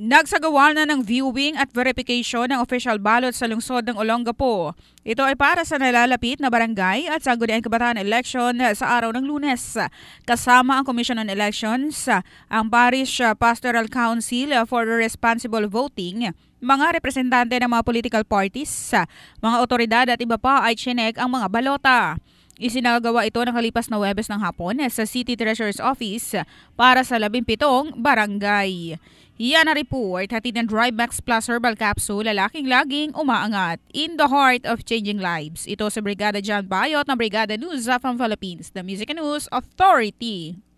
Nagsagawa na ng viewing at verification ng official ballot sa lungsod ng Olongapo. Ito ay para sa nalalapit na barangay at sangguniang kabataan election sa araw ng lunes. Kasama ang Commission on Elections, ang Parish Pastoral Council for Responsible Voting, mga representante ng mga political parties, mga otoridad at iba pa ay chinek ang mga balota. Isinagawa ito nakalipas na Webes ng hapon sa City Treasurer's Office para sa 17 barangay. Yan na report, hatid ng Drymax Plus Herbal Capsule, lalaking laging umaangat. In the heart of changing lives. Ito sa Brigada John Bayot ng Brigada News from Philippines, the Music and News Authority.